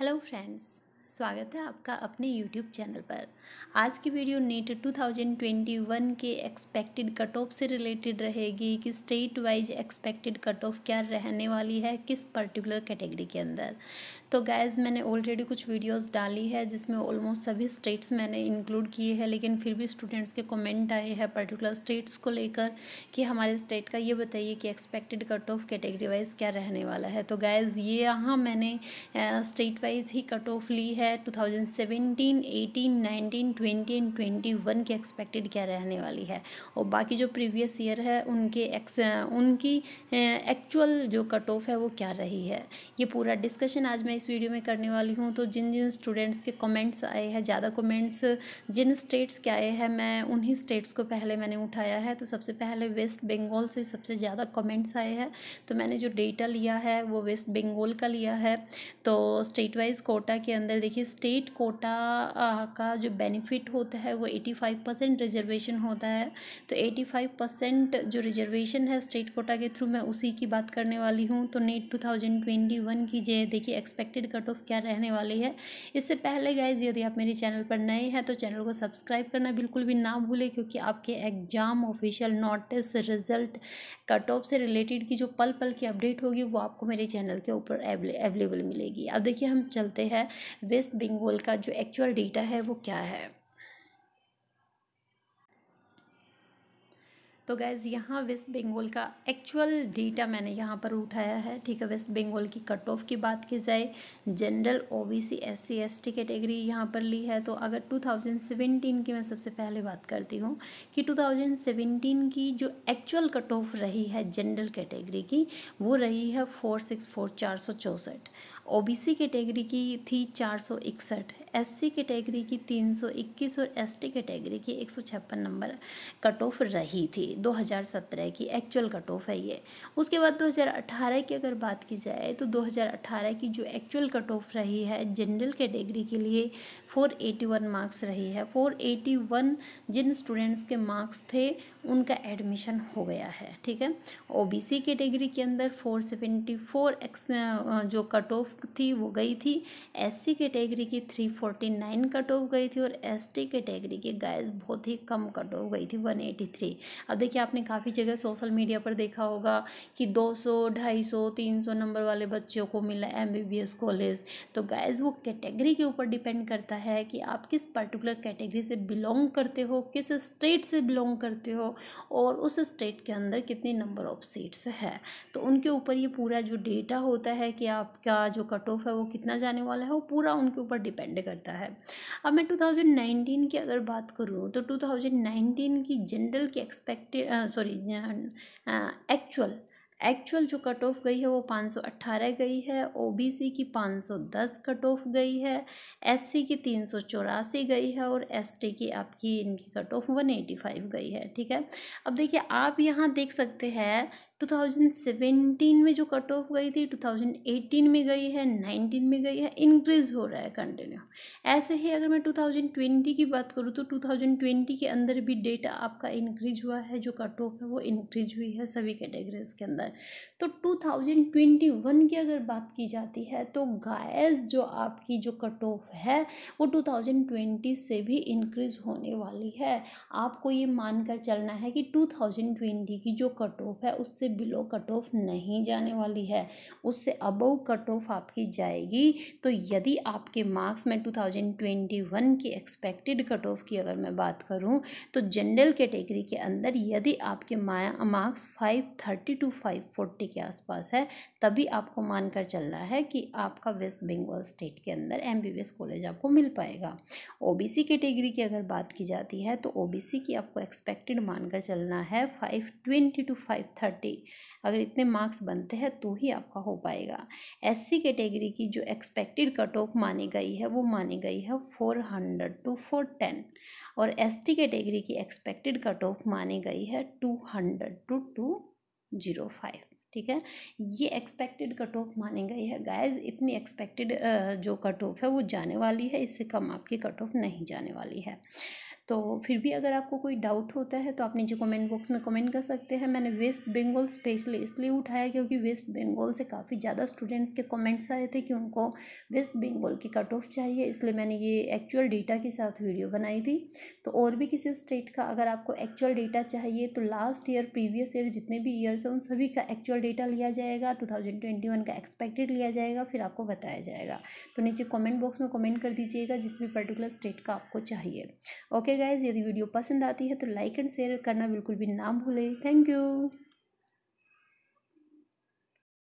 Hello friends. स्वागत है आपका अपने YouTube चैनल पर आज की वीडियो नेट 2021 के एक्सपेक्टेड कट ऑफ से रिलेटेड रहेगी कि state wise expected cut off क्या रहने वाली है किस पर्टिकुलर कैटेगरी के अंदर तो गैज़ मैंने ऑलरेडी कुछ वीडियोस डाली है जिसमें ऑलमोस्ट सभी स्टेट्स मैंने इंक्लूड किए हैं लेकिन फिर भी स्टूडेंट्स के कमेंट आए हैं पर्टिकुलर स्टेट्स को लेकर कि हमारे स्टेट का ये बताइए कि expected cut off category wise क्या रहने वाला है तो गैज़ ये यहाँ मैंने स्टेट वाइज ही कट ऑफ ली है है 2017, 18, 19, 20 एंड 21 की एक्सपेक्टेड क्या रहने वाली है और बाकी जो प्रीवियस ईयर है उनके एक्स उनकी एक्चुअल जो कट ऑफ है वो क्या रही है ये पूरा डिस्कशन आज मैं इस वीडियो में करने वाली हूँ तो जिन जिन स्टूडेंट्स के कमेंट्स आए हैं ज़्यादा कमेंट्स जिन स्टेट्स के आए हैं मैं उन्हीं स्टेट्स को पहले मैंने उठाया है तो सबसे पहले वेस्ट बंगाल से सबसे ज़्यादा कमेंट्स आए हैं तो मैंने जो डेटा लिया है वो वेस्ट बंगाल का लिया है तो स्टेट वाइज कोटा के अंदर देखिए स्टेट कोटा का जो बेनिफिट होता है वो एटी फाइव परसेंट रिजर्वेशन होता है तो एटी फाइव परसेंट जो रिजर्वेशन है स्टेट कोटा के थ्रू मैं उसी की बात करने वाली हूँ तो NET two thousand twenty one की जो देखिए एक्सपेक्टेड कट ऑफ क्या रहने वाली है इससे पहले गाइज यदि आप मेरे चैनल पर नए हैं तो चैनल को सब्सक्राइब करना बिल्कुल भी ना भूलें क्योंकि आपके exam official notice result cut off से रिलेटेड की जो पल पल की अपडेट होगी वो आपको मेरे चैनल के ऊपर अवेलेबल मिलेगी अब देखिए हम चलते हैं वे वेस्ट बंगाल का जो एक्चुअल डेटा है वो क्या है तो गैज़ यहाँ वेस्ट बंगाल का एक्चुअल डेटा मैंने यहाँ पर उठाया है ठीक है वेस्ट बंगाल की कट ऑफ की बात की जाए general OBC SC ST category यहाँ पर ली है तो अगर 2017 की मैं सबसे पहले बात करती हूँ कि 2017 की जो एक्चुअल कट ऑफ रही है जनरल कैटेगरी की वो रही है फोर सिक्स फोर चार सौ चौंसठ ओबीसी कैटेगरी की थी चार सौ इकसठ सी कैटेगरी की 321 और टी कैटेगरी की 156 नंबर कट ऑफ रही थी 2017 की एक्चुअल कट ऑफ है ये उसके बाद 2018 की अगर बात की जाए तो 2018 की जो एक्चुअल कट ऑफ रही है जनरल कैटेगरी के लिए 481 मार्क्स रही है 481 जिन स्टूडेंट्स के मार्क्स थे उनका एडमिशन हो गया है ठीक है ओ कैटेगरी के अंदर फोर एक्स जो कट ऑफ थी वो गई थी सी कैटेगरी की three forty nine cut off गई थी और एस टी कैटेगरी के गाइस बहुत ही कम कट ऑफ गई थी वन एटी थ्री अब देखिए आपने काफ़ी जगह सोशल मीडिया पर देखा होगा कि दो सौ ढाई सौ तीन सौ नंबर वाले बच्चों को मिला M B B S college तो गाइस वो कैटेगरी के ऊपर डिपेंड करता है कि आप किस पर्टिकुलर कैटेगरी से बिलोंग करते हो किस स्टेट से बिलोंग करते हो और उस स्टेट के अंदर कितने नंबर ऑफ सीट्स है तो उनके ऊपर ये पूरा जो डेटा होता है कि आपका जो कट ऑफ है वो कितना जाने वाला है वो पूरा उनके ऊपर डिपेंड करता है अब मैं 2019 की अगर बात करूँ तो 2019 की जनरल की एक्सपेक्टेड सॉरी एक्चुअल एक्चुअल जो कट ऑफ गई है वो 518 गई है ओबीसी की 510 कट ऑफ गई है एससी की तीन गई है और एसटी की आपकी इनकी कट ऑफ 185 गई है ठीक है अब देखिए आप यहाँ देख सकते हैं 2017 में जो कट ऑफ गई थी 2018 में गई है 19 में गई है इंक्रीज़ हो रहा है कंटिन्यू ऐसे ही अगर मैं 2020 की बात करूँ तो 2020 के अंदर भी डेटा आपका इंक्रीज हुआ है जो कट ऑफ है वो इंक्रीज हुई है सभी कैटेगरीज के अंदर तो 2021 की अगर बात की जाती है तो गायस जो आपकी जो कट ऑफ है वो 2020 से भी इंक्रीज होने वाली है आपको ये मानकर चलना है कि टू की जो कट ऑफ है उससे बिलो कट ऑफ नहीं जाने वाली है उससे अबव कट ऑफ आपकी जाएगी तो यदि आपके मार्क्स में टू थाउजेंड ट्वेंटी की एक्सपेक्टेड कट ऑफ की अगर मैं बात करूं तो जनरल कैटेगरी के अंदर यदि आपके marks five thirty two five forty के आसपास है तभी आपको मानकर चलना है कि आपका वेस्ट बंगाल स्टेट के अंदर एम कॉलेज आपको मिल पाएगा ओ कैटेगरी की अगर बात की जाती है तो ओ की आपको एक्सपेक्टेड मानकर चलना है five twenty two five thirty अगर इतने मार्क्स बनते हैं तो ही आपका हो पाएगा एससी कैटेगरी की जो एक्सपेक्टेड कट ऑफ मानी गई है वो मानी गई है four hundred two four ten और एसटी कैटेगरी की एक्सपेक्टेड कट ऑफ मानी गई है two hundred two two zero five ठीक है ये एक्सपेक्टेड कट ऑफ मानी गई है गाइज इतनी एक्सपेक्टेड जो कट ऑफ है वो जाने वाली है इससे कम आपकी कट ऑफ नहीं जाने वाली है तो फिर भी अगर आपको कोई डाउट होता है तो आप नीचे कमेंट बॉक्स में कमेंट कर सकते हैं मैंने वेस्ट बंगाल स्पेशली इसलिए उठाया क्योंकि वेस्ट बंगाल से काफ़ी ज़्यादा स्टूडेंट्स के कमेंट्स आए थे कि उनको वेस्ट बंगाल की कट ऑफ चाहिए इसलिए मैंने ये एक्चुअल डेटा के साथ वीडियो बनाई थी तो और भी किसी स्टेट का अगर आपको एक्चुअल डेटा चाहिए तो लास्ट ईयर प्रीवियस ईयर जितने भी ईयर्स हैं उन सभी का एक्चुअल डेटा लिया जाएगा टू थाउजेंड ट्वेंटी वन का एक्सपेक्टेड लिया जाएगा फिर आपको बताया जाएगा तो नीचे कॉमेंट बॉक्स में कॉमेंट कर दीजिएगा जिस भी पर्टिकुलर स्टेट का आपको चाहिए ओके गाइज़ यदि वीडियो पसंद आती है तो लाइक एंड शेयर करना बिल्कुल भी ना भूलें थैंक यू